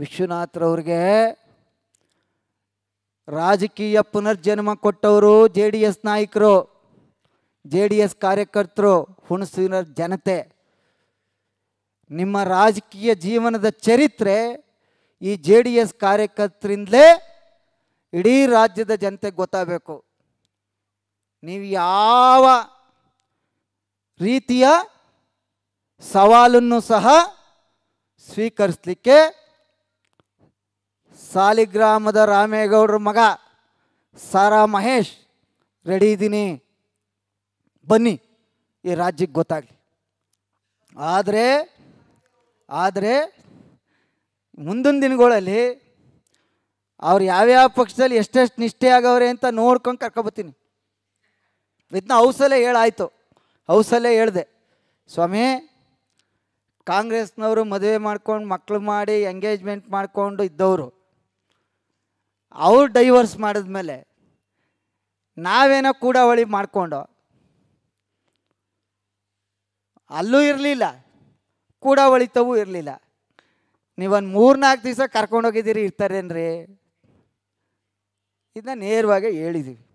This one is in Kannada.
ವಿಶ್ವನಾಥ್ರವ್ರಿಗೆ ರಾಜಕೀಯ ಪುನರ್ಜನ್ಮ ಕೊಟ್ಟವರು ಜೆ ಡಿ ಎಸ್ ನಾಯಕರು ಜೆ ಡಿ ಎಸ್ ಕಾರ್ಯಕರ್ತರು ಹುಣಸಿನ ಜನತೆ ನಿಮ್ಮ ರಾಜಕೀಯ ಜೀವನದ ಚರಿತ್ರೆ ಈ ಜೆ ಡಿ ಎಸ್ ಕಾರ್ಯಕರ್ತರಿಂದಲೇ ಇಡೀ ರಾಜ್ಯದ ಜನತೆಗೆ ಗೊತ್ತಾಗಬೇಕು ನೀವು ಯಾವ ರೀತಿಯ ಸವಾಲನ್ನು ಸಹ ಸ್ವೀಕರಿಸಲಿಕ್ಕೆ ಸಾಲಿಗ್ರಾಮದ ರಾಮೇಗೌಡ್ರ ಮಗ ಸಾರಾ ಮಹೇಶ್ ರೆಡಿ ಇದ್ದೀನಿ ಬನ್ನಿ ಈ ರಾಜ್ಯಕ್ಕೆ ಗೊತ್ತಾಗಲಿ ಆದರೆ ಆದರೆ ಮುಂದಿನ ದಿನಗಳಲ್ಲಿ ಅವ್ರು ಯಾವ್ಯಾವ ಪಕ್ಷದಲ್ಲಿ ಎಷ್ಟೆಷ್ಟು ನಿಷ್ಠೆ ಆಗವ್ರೆ ಅಂತ ನೋಡ್ಕೊಂಡು ಕರ್ಕೊಬತ್ತೀನಿ ಇದನ್ನ ಹೌಸಲ್ಲೇ ಹೇಳಾಯಿತು ಹೌಸಲ್ಲೇ ಹೇಳಿದೆ ಸ್ವಾಮಿ ಕಾಂಗ್ರೆಸ್ನವರು ಮದುವೆ ಮಾಡ್ಕೊಂಡು ಮಕ್ಕಳು ಮಾಡಿ ಎಂಗೇಜ್ಮೆಂಟ್ ಮಾಡಿಕೊಂಡು ಇದ್ದವರು ಅವ್ರು ಡೈವರ್ಸ್ ಮಾಡಿದ್ಮೇಲೆ ನಾವೇನೋ ಕೂಡ ಒಳಿ ಮಾಡಿಕೊಂಡು ಅಲ್ಲೂ ಇರಲಿಲ್ಲ ಕೂಡ ಒಳಿತವೂ ಇರಲಿಲ್ಲ ನೀವೊಂದು ಮೂರ್ನಾಲ್ಕು ದಿವಸ ಕರ್ಕೊಂಡೋಗಿದ್ದೀರಿ ಇರ್ತಾರೇನ್ರಿ ಇದನ್ನ ನೇರವಾಗಿ ಹೇಳಿದ್ದೀವಿ